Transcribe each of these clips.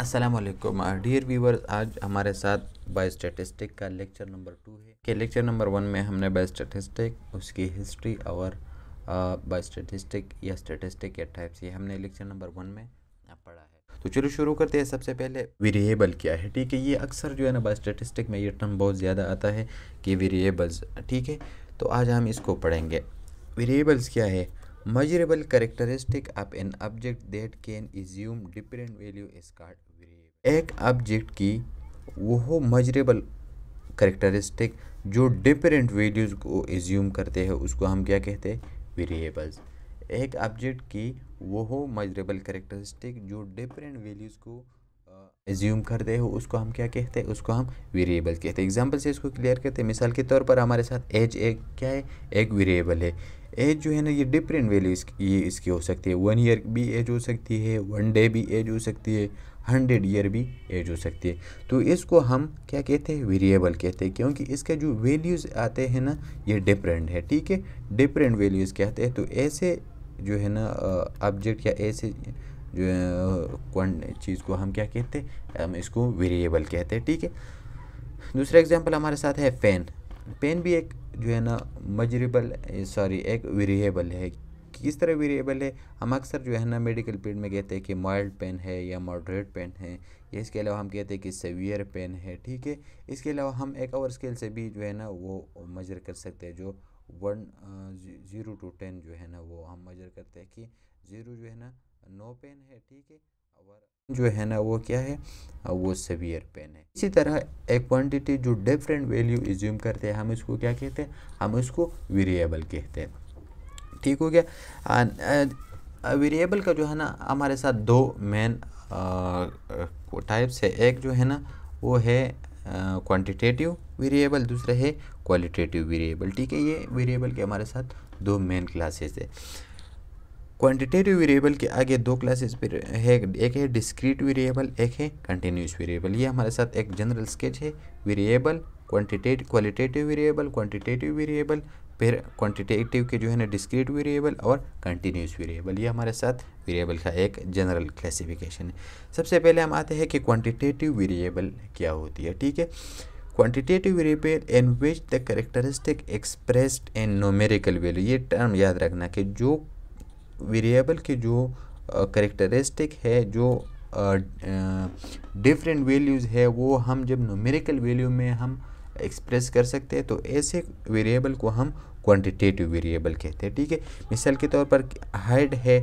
Aslam dear viewers आज हमारे साथ बाय स्टेटिस्टिक का लेक्चर नंबर टू है के लेक्चर नंबर वन में हमने बाय स्टेटिस्टिक उसकी हिस्ट्री और बाय uh, स्टेटिस्टिक या स्टेटिस्टिक या टाइप्स ये हमने लेक्चर नंबर वन में पढ़ा है तो चलो शुरू करते हैं सबसे पहले वेरिएबल क्या है ठीक है ये अक्सर जो है ना बाई स्टेटिस्टिक में ये टर्म बहुत ज़्यादा आता है कि वेरिएबल्स ठीक है तो आज हम इसको पढ़ेंगे वेरिएबल्स क्या है measurable characteristic of an object that can assume different value is called variable एक ऑब्जेक्ट की वो measurable characteristic जो different values को assume करते हैं उसको हम क्या कहते हैं variables एक ऑब्जेक्ट की वो measurable characteristic जो different values को एज्यूम करते हो उसको हम क्या कहते हैं उसको हम वेरिएबल कहते हैं एग्जाम्पल से इसको क्लियर करते हैं मिसाल के तौर पर हमारे साथ एज एक क्या है एक वेरिएबल है एज जो है ना ये डिफरेंट वैल्यू ये इसकी हो सकती है वन ईयर भी एज हो सकती है वन डे भी एज हो सकती है हंड्रेड ईयर भी एज हो सकती है तो इसको हम क्या कहते हैं वेरिएबल कहते हैं क्योंकि इसके जो वैल्यूज़ आते हैं ना ये डिफरेंट है ठीक है डिफरेंट वैल्यूज़ कहते हैं तो ऐसे जो है ना ऑब्जेक्ट या ऐसे जो कौन चीज़ को हम क्या कहते हैं हम इसको वेरिएबल कहते हैं ठीक है दूसरा एग्ज़ाम्पल हमारे साथ है फ़ैन पेन भी एक जो है ना मजरेबल सॉरी एक वेरिएबल है किस तरह वेरिएबल है हम अक्सर जो है ना मेडिकल फील्ड में कहते हैं कि माइल्ड पेन है या मॉडरेट पेन है या इसके अलावा हम कहते हैं कि सेवियर पेन है ठीक है इसके अलावा हम एक और स्केल से भी जो है ना वो मजर कर सकते हैं जो वन ज़ीरो टू टेन जो है ना वो हम मजर करते हैं कि ज़ीरो जो है ना नो पेन है ठीक है जो है ना वो क्या है वो सवियर पेन है इसी तरह एक क्वांटिटी जो डिफरेंट वैल्यू एज्यूम करते हैं हम इसको क्या कहते हैं हम उसको वेरिएबल कहते हैं ठीक हो गया वेरिएबल का जो है ना हमारे साथ दो मेन टाइप्स है एक जो है ना वो है क्वांटिटेटिव वेरिएबल दूसरा है क्वालिटेटिव वेरिएबल ठीक है ये वेरिएबल के हमारे साथ दो मेन क्लासेस है क्वांटिटेटिव वेरिएबल के आगे दो क्लासेस है एक है डिस्क्रीट वेरिएबल एक है कंटिन्यूस वेरिएबल ये हमारे साथ एक जनरल स्केच है वेरिएबल क्वांटिटेट क्वालिटेटिव वेरिएबल क्वांटिटेटिव वेरिएबल फिर क्वांटिटेटिव के जो है ना डिस्क्रीट वेरिएबल और कंटिन्यूस वेरिएबल ये हमारे साथ वेरिएबल का एक जनरल क्लासिफिकेशन है सबसे पहले हम आते हैं कि क्वान्टिटेटिव वेरिएबल क्या होती है ठीक है quantitative variable in which the characteristic expressed in numerical value ये टर्म याद रखना कि जो वेरिएबल के जो करेक्टरिस्टिक uh, है जो डिफरेंट uh, वैल्यूज़ है वो हम जब न्यूमेरिकल वैल्यू में हम एक्सप्रेस कर सकते हैं तो ऐसे वेरिएबल को हम क्वांटिटेटिव वेरिएबल कहते हैं ठीक है मिसाल के तौर पर हाइट है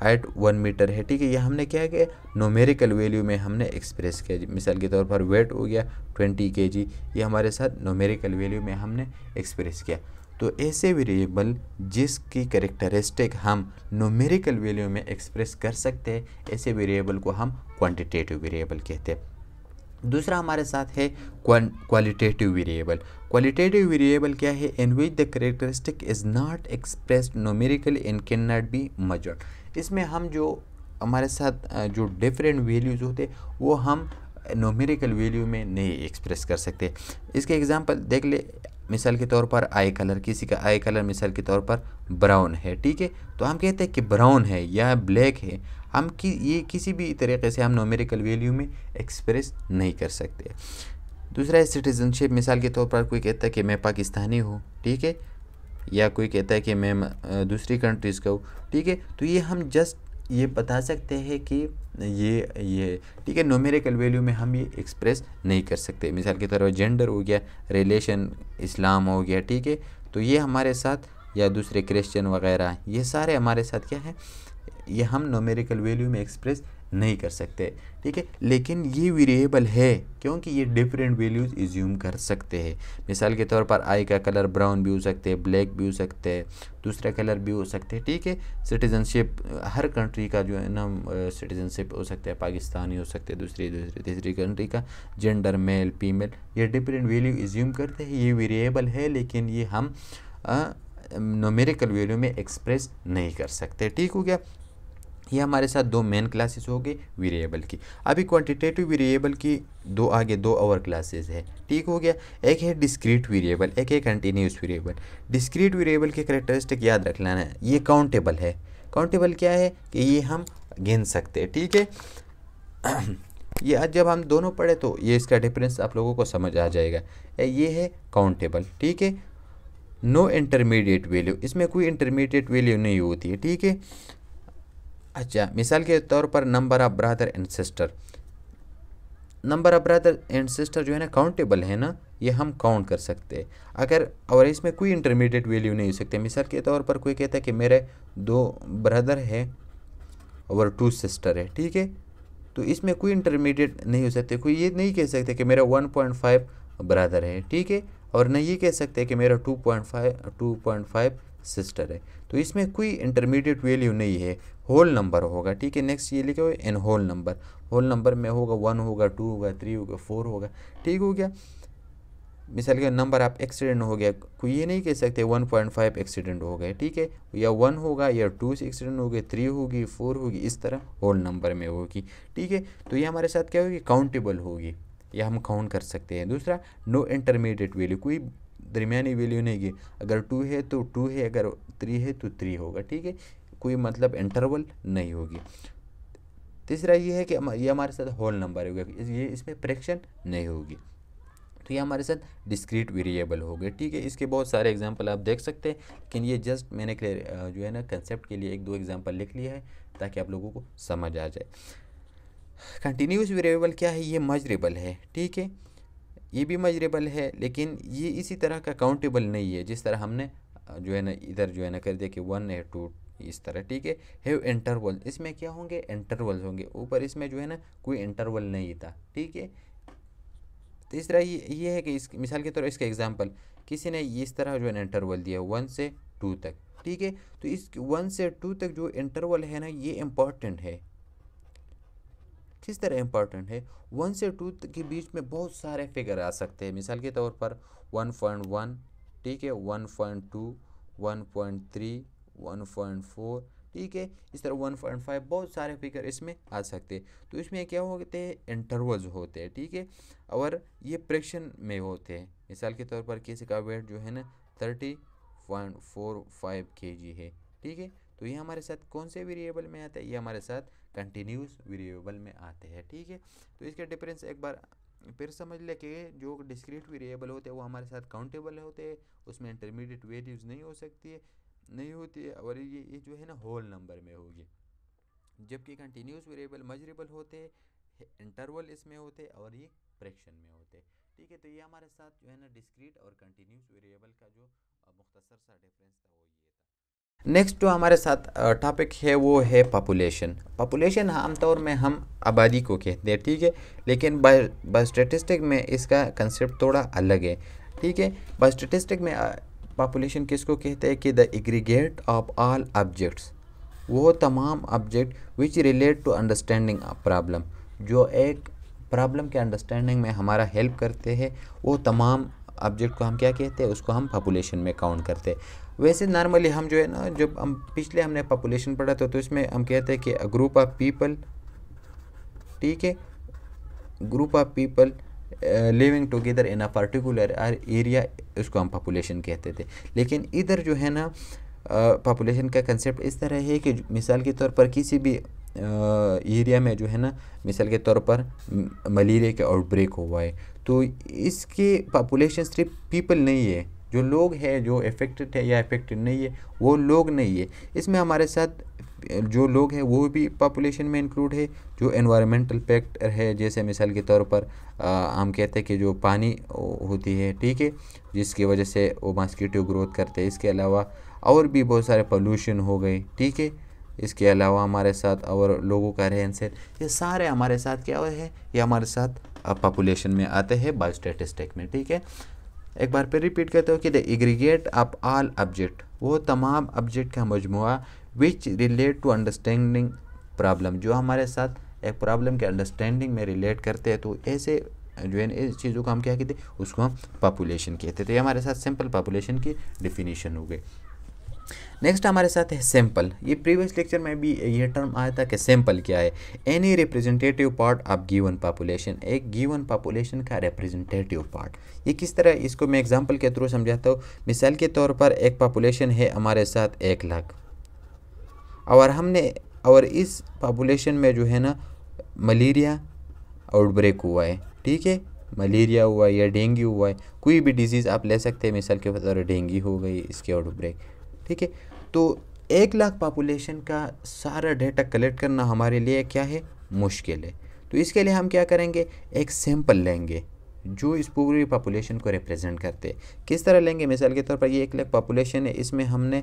हाइट वन मीटर है ठीक है ये हमने क्या किया नोमेरिकल वैल्यू में हमने एक्सप्रेस किया मिसाल के तौर पर वेट हो गया ट्वेंटी के जी ये हमारे साथ नोमेरिकल वैल्यू में हमने एक्सप्रेस किया तो ऐसे वेरिएबल जिसकी करेक्टरिस्टिक हम नोमेरिकल वैल्यू में एक्सप्रेस कर सकते हैं ऐसे वेरिएबल को हम क्वांटिटेटिव वेरिएबल कहते हैं दूसरा हमारे साथ है क्वालिटेटिव वेरिएबल क्वालिटेटिव वेरिएबल क्या है in which the characteristic is not expressed numerical in cannot be measured इसमें हम जो हमारे साथ जो डिफरेंट वैल्यूज़ होते वो हम नोमेरिकल वैल्यू में नहीं एक्सप्रेस कर सकते इसके एग्जांपल देख ले मिसाल के तौर पर आई कलर किसी का आई कलर मिसाल के तौर पर ब्राउन है ठीक है तो हम कहते हैं कि ब्राउन है या ब्लैक है हम कि ये किसी भी तरीके से हम नोमेरिकल वैल्यू में एक्सप्रेस नहीं कर सकते दूसरा है सिटीजनशिप मिसाल के तौर पर कोई कहता है कि मैं पाकिस्तानी हूँ ठीक है या कोई कहता है कि मैं दूसरी कंट्रीज़ का हूँ ठीक है तो ये हम जस्ट ये बता सकते हैं कि ये ये ठीक है नोमेरिकल वैल्यू में हम ये एक्सप्रेस नहीं कर सकते मिसाल के तौर पर जेंडर हो गया रिलेशन इस्लाम हो गया ठीक है तो ये हमारे साथ या दूसरे क्रिश्चियन वगैरह ये सारे हमारे साथ क्या है ये हम नोमेरिकल वैल्यू में एक्सप्रेस नहीं कर सकते ठीक है लेकिन ये वेरिएबल है क्योंकि ये डिफरेंट वैल्यूज़ इज्यूम कर सकते हैं मिसाल के तौर पर आई का कलर ब्राउन भी हो सकते हैं ब्लैक भी हो सकते हैं दूसरा कलर भी हो सकते हैं ठीक है सिटीजनशिप हर कंट्री का जो है ना सिटीजनशिप हो सकता है पाकिस्तानी हो सकते हैं दूसरी दूसरी तीसरी कंट्री का जेंडर मेल फीमेल ये डिफरेंट वैल्यू इज्यूम करते हैं ये वेरिएबल है लेकिन ये हम नोमेरिकल वैल्यू में एक्सप्रेस नहीं कर सकते ठीक हो गया ये हमारे साथ दो मेन क्लासेस हो गई वेरिएबल की अभी क्वांटिटेटिव वेरिएबल की दो आगे दो और क्लासेस है ठीक हो गया एक है डिस्क्रीट वेरिएबल एक है कंटिन्यूस वेरिएबल डिस्क्रीट वेरिएबल के करेक्टरिस्टिक याद रख लाना है ये काउंटेबल है काउंटेबल क्या है कि ये हम गिन सकते हैं ठीक है ये आज जब हम दोनों पढ़े तो ये इसका डिफरेंस आप लोगों को समझ आ जाएगा ये है काउंटेबल ठीक है नो इंटरमीडिएट वैल्यू इसमें कोई इंटरमीडिएट वैल्यू नहीं होती है ठीक है अच्छा मिसाल के तौर पर number of brother and sister number of brother and sister जो है ना काउंटेबल है ना ये हम काउंट कर सकते हैं अगर और इसमें कोई इंटरमीडिएट वैल्यू नहीं हो सकते मिसाल के तौर पर कोई कहता है कि मेरे दो ब्रदर है और टू सिस्टर है ठीक है तो इसमें कोई इंटरमीडिएट नहीं हो सकते कोई ये नहीं कह सकते कि मेरा वन पॉइंट फाइव ब्रदर है ठीक है और न ये कह सकते कि मेरा two point five two point five sister है तो इसमें कोई इंटरमीडिएट वैल्यू नहीं है होल नंबर होगा ठीक है नेक्स्ट ये लिखे हुए an whole number whole number में होगा वन होगा टू होगा थ्री होगा फोर होगा ठीक हो गया मिसाल के नंबर आप एक्सीडेंट हो गया कोई ये नहीं कह सकते वन पॉइंट फाइव एक्सीडेंट हो गए ठीक है या वन होगा या टू से एक्सीडेंट हो गए थ्री होगी फोर होगी इस तरह होल नंबर में होगी ठीक है तो ये हमारे साथ क्या होगी काउंटेबल होगी या हम काउंट कर सकते हैं दूसरा नो इंटरमीडिएट वैल्यू कोई दरमियानी वैल्यू नहीं गई अगर टू है तो टू है अगर थ्री है तो थ्री होगा ठीक है कोई मतलब इंटरवल नहीं होगी तीसरा ये है कि ये हमारे साथ होल नंबर होगा ये इसमें प्रेक्शन नहीं होगी तो ये हमारे साथ डिस्क्रीट वेरिएबल हो गए ठीक है इसके बहुत सारे एग्जांपल आप देख सकते हैं लेकिन ये जस्ट मैंने क्लियर जो है ना कंसेप्ट के लिए एक दो एग्जांपल लिख लिया है ताकि आप लोगों को समझ आ जाए कंटिन्यूस वेरिएबल क्या है ये मजरेबल है ठीक है ये भी मजरेबल है लेकिन ये इसी तरह का काउंटेबल नहीं है जिस तरह हमने जो है ना इधर जो है ना कर दिया कि वन है टू इस तरह ठीक है हैव इंटरवल इसमें क्या होंगे इंटरवल्स होंगे ऊपर इसमें जो है ना कोई इंटरवल नहीं था ठीक है तो इस तरह ये ये है कि इस मिसाल के तौर पर इसका एग्जाम्पल किसी ने इस तरह जो है ना इंटरवल दिया वन से टू तक ठीक है तो इस वन से टू तक जो इंटरवल है ना ये इम्पॉर्टेंट है किस तरह इंपॉर्टेंट है वन से टू के बीच में बहुत सारे फिगर आ सकते हैं मिसाल के तौर पर वन पॉइंट वन ठीक है one point two one point three one point four ठीक है इस तरह वन पॉइंट फाइव बहुत सारे फिगर इसमें आ सकते हैं तो इसमें क्या होते हैं इंटरवल्स होते हैं ठीक है और ये प्रेक्शन में होते हैं मिसाल के तौर पर किसी का वेट जो है ना थर्टी पॉइंट फोर फाइव के जी है ठीक है तो ये हमारे साथ कौन से वेरिएबल में आता है ये हमारे साथ कंटिन्यूस वेरिएबल में आते हैं ठीक है तो इसका डिफरेंस एक बार फिर समझ ले कि जो डिस्क्रीट वेरिएबल होते हैं वो हमारे साथ काउंटेबल होते हैं उसमें इंटरमीडिएट वेरिएबल्स नहीं हो सकती है नहीं होती है और ये ये जो है ना होल नंबर में होगी जबकि कंटिन्यूस वेरिएबल मजरेबल होते हैं इंटरवल इसमें होते और ये फ्रैक्शन में होते ठीक है तो ये हमारे साथ जो है ना डिस्क्रीट और कंटिन्यूस वेरिएबल का जो मुख्तसर सा डिफरेंस था वो ये नेक्स्ट जो हमारे साथ टॉपिक है वो है पॉपुलेशन पॉपुलेशन आमतौर में हम आबादी को कहते हैं ठीक है लेकिन स्टेटिस्टिक में इसका कंसेप्ट थोड़ा अलग है ठीक है स्टेटिस्टिक में पॉपुलेशन किसको कहते हैं कि the aggregate of all objects वो तमाम object which relate to understanding problem जो एक प्रॉब्लम के अंडरस्टैंडिंग में हमारा हेल्प करते हैं वो तमाम ऑब्जेक्ट को हम क्या कहते हैं उसको हम पॉपुलेशन में काउंट करते हैं वैसे नॉर्मली हम जो है ना जब हम पिछले हमने पॉपुलेशन पढ़ा था तो इसमें हम कहते हैं कि ग्रुप ऑफ पीपल ठीक है group of people living together in a particular area उसको हम पॉपुलेशन कहते थे लेकिन इधर जो है ना पॉपुलेशन uh, का कंसेप्ट इस तरह है कि मिसाल के तौर पर किसी भी एरिया uh, में जो है ना मिसाल के तौर पर मलेरिया के आउटब्रेक हुआ है तो इसके पॉपुलेशन सिर्फ पीपल नहीं है जो लोग हैं जो अफेक्टेड है या अफेक्टेड नहीं है वो लोग नहीं है इसमें हमारे साथ जो लोग हैं वो भी पॉपुलेशन में इंक्लूड है जो एनवायरमेंटल फैक्टर है जैसे मिसाल के तौर पर आ, हम कहते हैं कि जो पानी होती है ठीक है जिसकी वजह से वो मॉस्किटो ग्रोथ करते हैं इसके अलावा और भी बहुत सारे पोल्यूशन हो गए ठीक है इसके अलावा हमारे साथ और लोगों का रहन सहन ये सारे हमारे साथ क्या है ये हमारे साथ पॉपुलेशन में आते हैं बायोस्टेटिस्टिक में ठीक है एक बार फिर रिपीट करते हो कि the aggregate of all object वो तमाम ऑब्जेक्ट का मजमु which relate to understanding problem जो हमारे साथ एक प्रॉब्लम के अंडरस्टैंडिंग में रिलेट करते हैं तो ऐसे जो है इस चीज़ों को हम क्या कहते हैं उसको हम पॉपुलेशन कहते थे तो ये हमारे साथ सिंपल पॉपुलेशन की डिफिनीशन हो गई नेक्स्ट हमारे साथ है सैंपल ये प्रीवियस लेक्चर में भी ये टर्म आया था कि सैंपल क्या है any representative part of given population एक गिवन पॉपुलेशन का रिप्रेजेंटेटिव पार्ट ये किस तरह इसको मैं एग्जांपल के थ्रू समझाता हूँ मिसाल के तौर पर एक पॉपुलेशन है हमारे साथ एक लाख और हमने और इस पॉपुलेशन में जो है ना मलेरिया आउटब्रेक हुआ है ठीक है मलेरिया हुआ है या डेंगू हुआ है कोई भी डिजीज़ आप ले सकते हैं मिसाल के तौर पर डेंगू हो गई इसके आउटब्रेक ठीक है तो एक लाख पॉपुलेशन का सारा डेटा कलेक्ट करना हमारे लिए क्या है मुश्किल है तो इसके लिए हम क्या करेंगे एक सैंपल लेंगे जो इस पूरी पॉपुलेशन को रिप्रेजेंट करते हैं किस तरह लेंगे मिसाल के तौर पर ये एक लाख पॉपुलेशन है इसमें हमने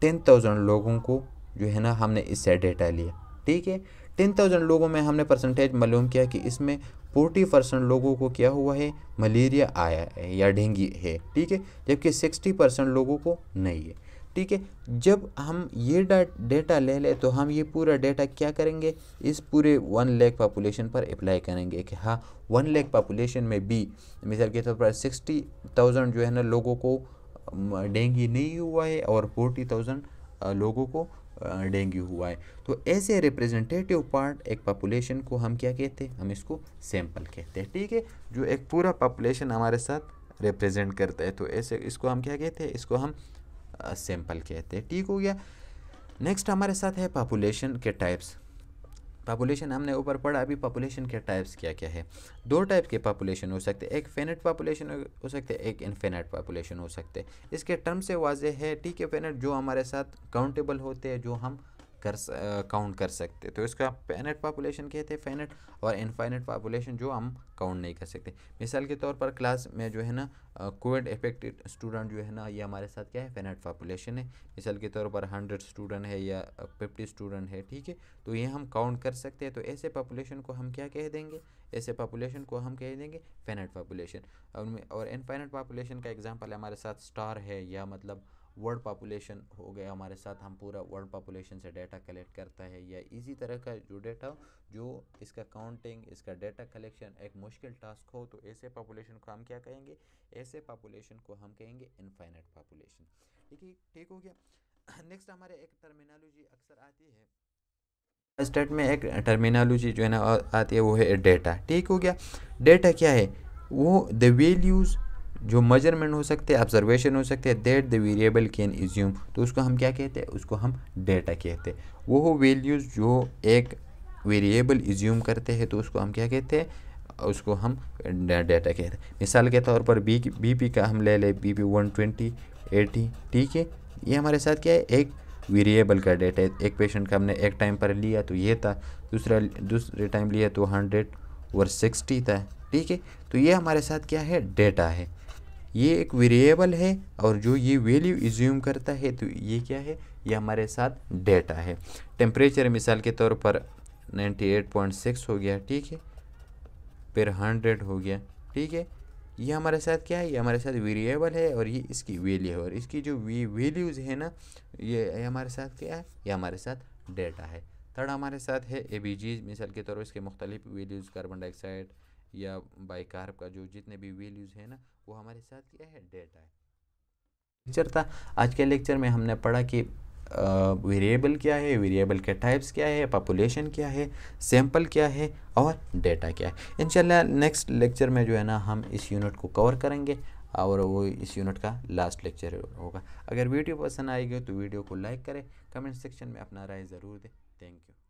टेन थाउजेंड लोगों को जो है ना हमने इससे डेटा लिया ठीक है टेन थाउजेंड लोगों में हमने परसेंटेज मालूम किया कि इसमें फोर्टी परसेंट लोगों को क्या हुआ है मलेरिया आया है या डेंगी है ठीक है जबकि सिक्सटी परसेंट लोगों को नहीं है ठीक है जब हम ये डेटा ले लें तो हम ये पूरा डेटा क्या करेंगे इस पूरे वन लैख पॉपुलेशन पर अप्लाई करेंगे कि हाँ वन लैख पॉपुलेशन में भी मिसाल के तौर पर सिक्सटी थाउजेंड जो है ना लोगों को डेंगू नहीं हुआ है और फोर्टी थाउजेंड लोगों को डेंगू हुआ है तो ऐसे रिप्रेजेंटेटिव पार्ट एक पॉपुलेशन को हम क्या कहते हैं हम इसको सैंपल कहते हैं ठीक है जो एक पूरा पॉपुलेशन हमारे साथ रिप्रेजेंट करता है तो ऐसे इसको हम क्या कहते हैं इसको हम सैंपल कहते हैं ठीक हो गया नेक्स्ट हमारे साथ है पॉपुलेशन के टाइप्स पॉपुलेशन हमने ऊपर पढ़ा अभी पॉपुलेशन के टाइप्स क्या क्या है दो टाइप के पॉपुलेशन हो सकते एक फेनेट पॉपुलेशन हो सकते एक इनफेनेट पॉपुलेशन हो सकते इसके टर्म से वाजे है ठीक है फेनेट जो हमारे साथ काउंटेबल होते हैं जो हम कर काउंट कर सकते तो इसका पेनेट पॉपुलेशन कहते हैं फेनेट और इनफाइनेट पॉपुलेशन जो हम काउंट नहीं कर सकते मिसाल के तौर पर क्लास में जो है ना कोविड इफेक्टेड स्टूडेंट जो है ना ये हमारे साथ क्या है फेनेट पॉपुलेशन है मिसाल के तौर पर हंड्रेड स्टूडेंट है या फिफ्टी स्टूडेंट है ठीक है तो ये हम काउंट कर सकते हैं तो ऐसे पॉपुलेशन को हम क्या कह देंगे ऐसे पॉपुलेशन को हम कह देंगे फेनेट पॉपुलेशन और इनफाइनेट पॉपुलेशन का एग्जाम्पल हमारे साथ स्टार है या मतलब वर्ल्ड पॉपुलेशन हो गया हमारे साथ हम पूरा वर्ल्ड पॉपुलेशन से डेटा कलेक्ट करता है या इसी तरह का जो डेटा जो इसका काउंटिंग इसका डेटा कलेक्शन एक मुश्किल टास्क हो तो ऐसे पॉपुलेशन को हम क्या कहेंगे ऐसे पॉपुलेशन को हम कहेंगे इनफाइनट पॉपुलेशन ठीक है ठीक हो गया नेक्स्ट हमारे एक टर्मिनोलॉजी अक्सर आती है स्टेट में एक टर्मिनोलॉजी जो है ना आती है वो है डेटा ठीक हो गया डेटा क्या है वो द वैल्यूज़ जो मेजरमेंट हो सकते हैं ऑब्जर्वेशन हो सकते हैं that the variable can assume तो उसको हम क्या कहते हैं उसको हम डेटा कहते हैं वो हो वैल्यूज़ जो एक वेरिएबल इज्यूम करते हैं तो उसको हम क्या कहते हैं उसको हम डेटा कहते हैं मिसाल के तौर पर बी बी पी का हम ले लें B P one twenty eighty ठीक है ये हमारे साथ क्या है एक वेरिएबल का डेटा है एक पेशेंट का हमने एक टाइम पर लिया तो ये था दूसरा दूसरे टाइम लिया तो हंड्रेड और सिक्सटी था ठीक है तो ये हमारे साथ क्या है डेटा है ये एक वेरिएबल है और जो ये वैल्यू इज्यूम करता है तो ये क्या है ये हमारे साथ डेटा है टेम्परेचर मिसाल के तौर पर 98.6 हो गया ठीक है फिर 100 हो गया ठीक है ये हमारे साथ क्या है ये हमारे साथ वेरिएबल है और ये इसकी वैल्यू है और इसकी जो वी वैल्यूज़ है ना ये हमारे साथ क्या है ये हमारे साथ डेटा है थर्ड हमारे साथ है ए बी जी मिसाल के तौर पर इसके मुख्तलिफ वैल्यूज़ कार्बन डाइऑक्साइड या बाई कार्ब का जो जितने भी वैल्यूज़ है ना वो हमारे साथ क्या है डेटा है लेक्चर था आज के लेक्चर में हमने पढ़ा कि वेरिएबल क्या है वेरिएबल के टाइप्स क्या है पॉपुलेशन क्या है सैंपल क्या है और डेटा क्या है इंशाल्लाह नेक्स्ट लेक्चर में जो है ना हम इस यूनिट को कवर करेंगे और वो इस यूनिट का लास्ट लेक्चर होगा अगर वीडियो पसंद आएगी तो वीडियो को लाइक करें कमेंट सेक्शन में अपना राय ज़रूर दें थैंक यू